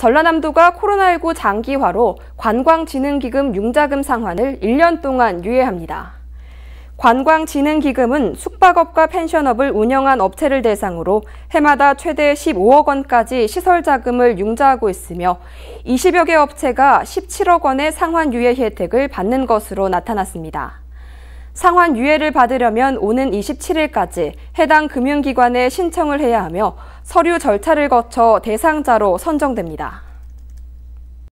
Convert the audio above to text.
전라남도가 코로나19 장기화로 관광진흥기금 융자금 상환을 1년 동안 유예합니다. 관광진흥기금은 숙박업과 펜션업을 운영한 업체를 대상으로 해마다 최대 15억 원까지 시설 자금을 융자하고 있으며 20여 개 업체가 17억 원의 상환 유예 혜택을 받는 것으로 나타났습니다. 상환 유예를 받으려면 오는 27일까지 해당 금융기관에 신청을 해야 하며 서류 절차를 거쳐 대상자로 선정됩니다.